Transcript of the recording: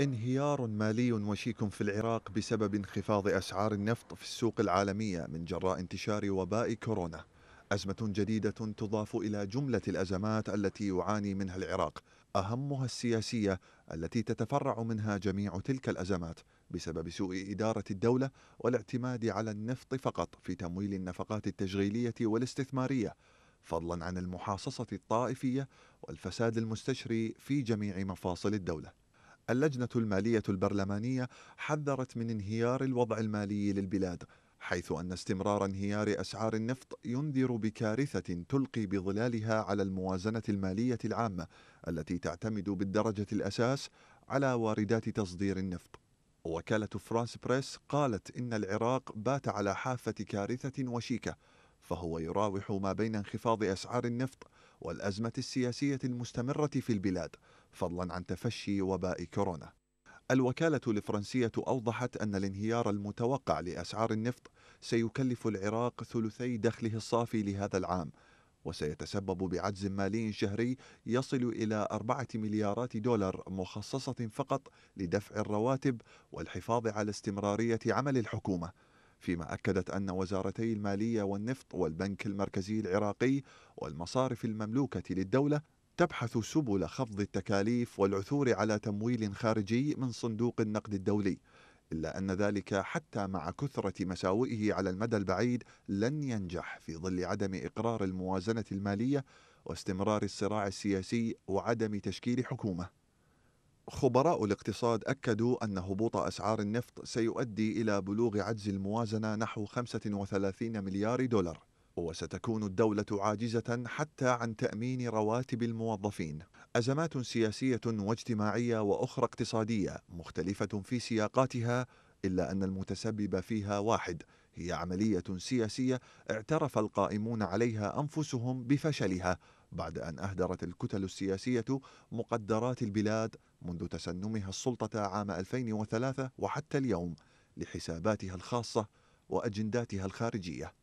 انهيار مالي وشيك في العراق بسبب انخفاض أسعار النفط في السوق العالمية من جراء انتشار وباء كورونا أزمة جديدة تضاف إلى جملة الأزمات التي يعاني منها العراق أهمها السياسية التي تتفرع منها جميع تلك الأزمات بسبب سوء إدارة الدولة والاعتماد على النفط فقط في تمويل النفقات التشغيلية والاستثمارية فضلا عن المحاصصة الطائفية والفساد المستشري في جميع مفاصل الدولة اللجنة المالية البرلمانية حذرت من انهيار الوضع المالي للبلاد حيث أن استمرار انهيار أسعار النفط ينذر بكارثة تلقي بظلالها على الموازنة المالية العامة التي تعتمد بالدرجة الأساس على واردات تصدير النفط وكالة فرانس بريس قالت إن العراق بات على حافة كارثة وشيكة فهو يراوح ما بين انخفاض أسعار النفط والأزمة السياسية المستمرة في البلاد فضلا عن تفشي وباء كورونا الوكالة الفرنسية أوضحت أن الانهيار المتوقع لأسعار النفط سيكلف العراق ثلثي دخله الصافي لهذا العام وسيتسبب بعجز مالي شهري يصل إلى أربعة مليارات دولار مخصصة فقط لدفع الرواتب والحفاظ على استمرارية عمل الحكومة فيما أكدت أن وزارتي المالية والنفط والبنك المركزي العراقي والمصارف المملوكة للدولة تبحث سبل خفض التكاليف والعثور على تمويل خارجي من صندوق النقد الدولي إلا أن ذلك حتى مع كثرة مساوئه على المدى البعيد لن ينجح في ظل عدم إقرار الموازنة المالية واستمرار الصراع السياسي وعدم تشكيل حكومه خبراء الاقتصاد أكدوا أن هبوط أسعار النفط سيؤدي إلى بلوغ عجز الموازنة نحو 35 مليار دولار وستكون الدولة عاجزة حتى عن تأمين رواتب الموظفين. أزمات سياسية واجتماعية وأخرى اقتصادية مختلفة في سياقاتها إلا أن المتسبب فيها واحد هي عملية سياسية اعترف القائمون عليها أنفسهم بفشلها بعد أن أهدرت الكتل السياسية مقدرات البلاد منذ تسنمها السلطة عام 2003 وحتى اليوم لحساباتها الخاصة وأجنداتها الخارجية